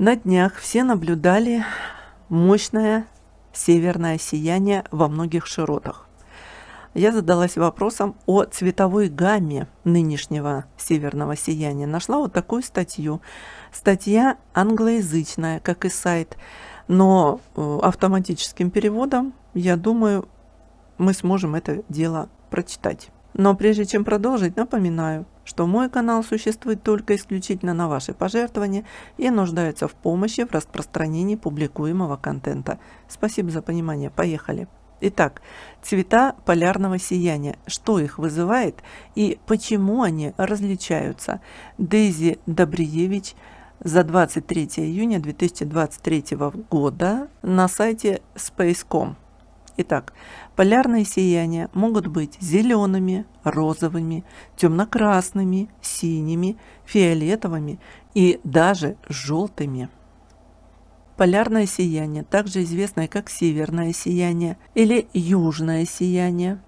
На днях все наблюдали мощное северное сияние во многих широтах. Я задалась вопросом о цветовой гамме нынешнего северного сияния. Нашла вот такую статью. Статья англоязычная, как и сайт, но э, автоматическим переводом, я думаю, мы сможем это дело прочитать. Но прежде чем продолжить, напоминаю, что мой канал существует только исключительно на ваши пожертвования и нуждается в помощи в распространении публикуемого контента. Спасибо за понимание. Поехали. Итак, цвета полярного сияния. Что их вызывает и почему они различаются? Дейзи Добриевич за 23 июня 2023 года на сайте space.com. Итак, полярные сияния могут быть зелеными, розовыми, темно-красными, синими, фиолетовыми и даже желтыми. Полярное сияние, также известное как северное сияние или южное сияние,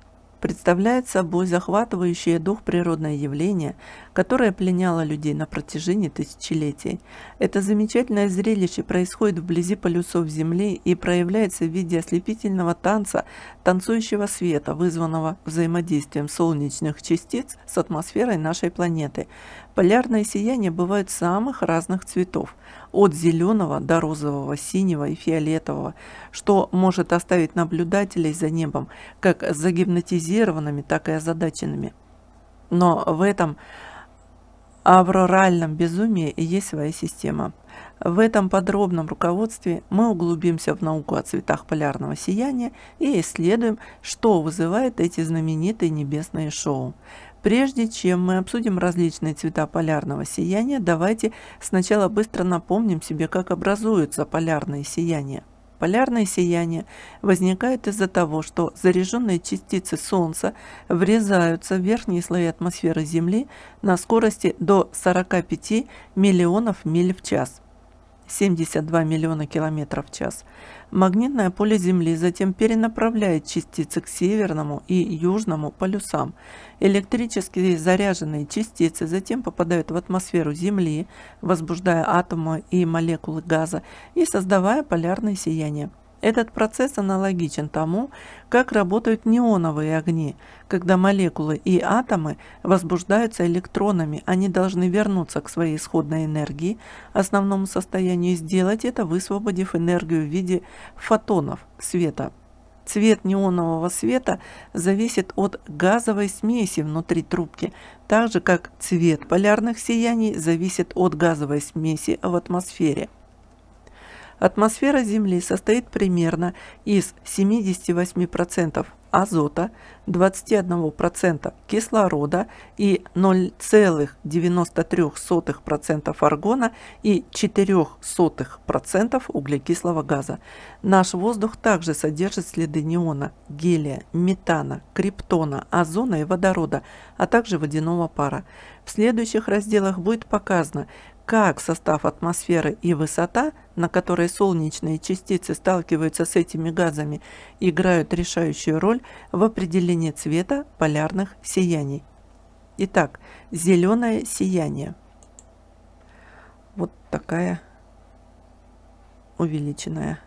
представляет собой захватывающее дух природное явление, которое пленяло людей на протяжении тысячелетий. Это замечательное зрелище происходит вблизи полюсов Земли и проявляется в виде ослепительного танца танцующего света, вызванного взаимодействием солнечных частиц с атмосферой нашей планеты. Полярные сияния бывают самых разных цветов – от зеленого до розового, синего и фиолетового, что может оставить наблюдателей за небом как загипнотизированными, так и озадаченными. Но в этом авроральном безумии есть своя система. В этом подробном руководстве мы углубимся в науку о цветах полярного сияния и исследуем, что вызывает эти знаменитые небесные шоу. Прежде чем мы обсудим различные цвета полярного сияния, давайте сначала быстро напомним себе, как образуются полярные сияния. Полярное сияние возникает из-за того, что заряженные частицы Солнца врезаются в верхние слои атмосферы Земли на скорости до 45 миллионов миль в час. 72 миллиона километров в час, магнитное поле Земли затем перенаправляет частицы к северному и южному полюсам. Электрически заряженные частицы затем попадают в атмосферу Земли, возбуждая атомы и молекулы газа и создавая полярное сияние. Этот процесс аналогичен тому, как работают неоновые огни, когда молекулы и атомы возбуждаются электронами, они должны вернуться к своей исходной энергии, основному состоянию сделать это, высвободив энергию в виде фотонов света. Цвет неонового света зависит от газовой смеси внутри трубки, так же как цвет полярных сияний зависит от газовой смеси в атмосфере. Атмосфера Земли состоит примерно из 78% азота, 21% кислорода и 0,93% аргона и 0,04% углекислого газа. Наш воздух также содержит следы неона, гелия, метана, криптона, озона и водорода, а также водяного пара. В следующих разделах будет показано, как состав атмосферы и высота, на которой солнечные частицы сталкиваются с этими газами, играют решающую роль в определении цвета полярных сияний. Итак, зеленое сияние. Вот такая увеличенная,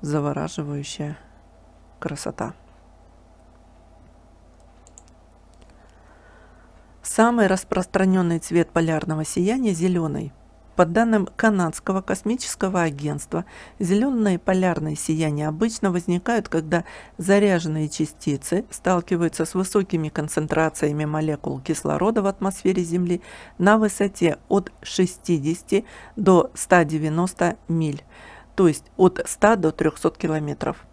завораживающая красота. Самый распространенный цвет полярного сияния – зеленый. По данным Канадского космического агентства, зеленые полярные сияния обычно возникают, когда заряженные частицы сталкиваются с высокими концентрациями молекул кислорода в атмосфере Земли на высоте от 60 до 190 миль, то есть от 100 до 300 километров.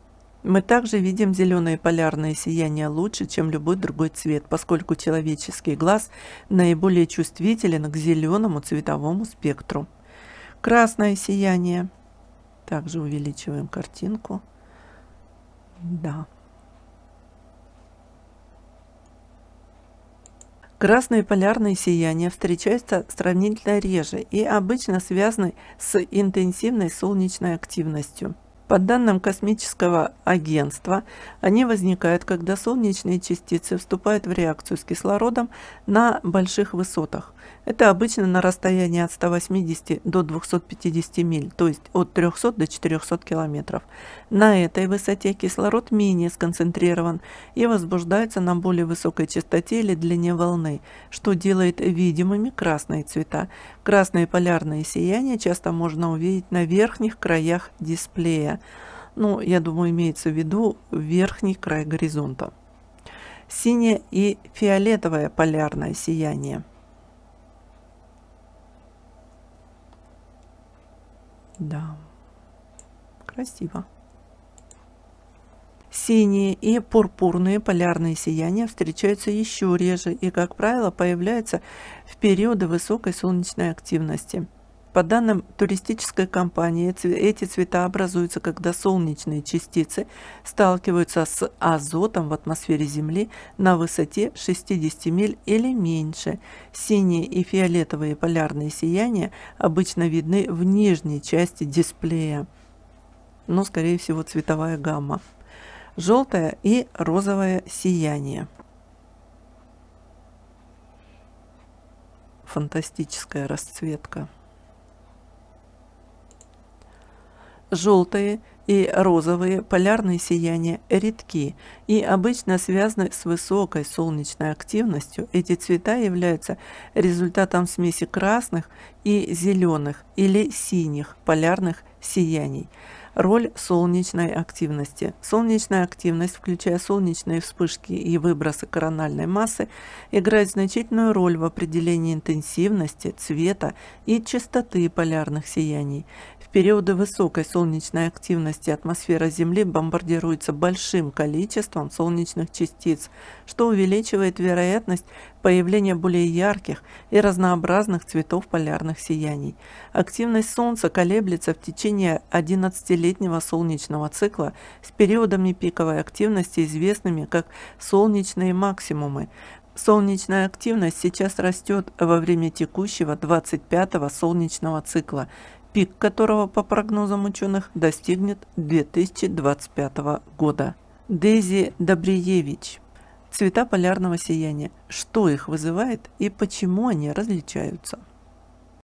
Мы также видим зеленое полярное сияние лучше, чем любой другой цвет, поскольку человеческий глаз наиболее чувствителен к зеленому цветовому спектру. Красное сияние. Также увеличиваем картинку. Да. Красное полярное сияние встречается сравнительно реже и обычно связано с интенсивной солнечной активностью. По данным космического агентства, они возникают, когда солнечные частицы вступают в реакцию с кислородом на больших высотах. Это обычно на расстоянии от 180 до 250 миль, то есть от 300 до 400 километров. На этой высоте кислород менее сконцентрирован и возбуждается на более высокой частоте или длине волны, что делает видимыми красные цвета. Красные полярные сияния часто можно увидеть на верхних краях дисплея. Ну, я думаю, имеется в виду верхний край горизонта. Синее и фиолетовое полярное сияние. Да, красиво. Синие и пурпурные полярные сияния встречаются еще реже и, как правило, появляются в периоды высокой солнечной активности – по данным туристической компании, эти цвета образуются, когда солнечные частицы сталкиваются с азотом в атмосфере Земли на высоте 60 миль или меньше. Синие и фиолетовые полярные сияния обычно видны в нижней части дисплея, но, скорее всего, цветовая гамма. Желтое и розовое сияние. Фантастическая расцветка. Желтые и розовые полярные сияния редки и обычно связаны с высокой солнечной активностью. Эти цвета являются результатом смеси красных и зеленых или синих полярных сияний. Роль солнечной активности. Солнечная активность, включая солнечные вспышки и выбросы корональной массы, играет значительную роль в определении интенсивности, цвета и частоты полярных сияний периоды высокой солнечной активности атмосфера Земли бомбардируется большим количеством солнечных частиц, что увеличивает вероятность появления более ярких и разнообразных цветов полярных сияний. Активность Солнца колеблется в течение 11-летнего солнечного цикла с периодами пиковой активности, известными как солнечные максимумы, Солнечная активность сейчас растет во время текущего 25-го солнечного цикла, пик которого, по прогнозам ученых, достигнет 2025 года. Дейзи Добриевич. Цвета полярного сияния. Что их вызывает и почему они различаются?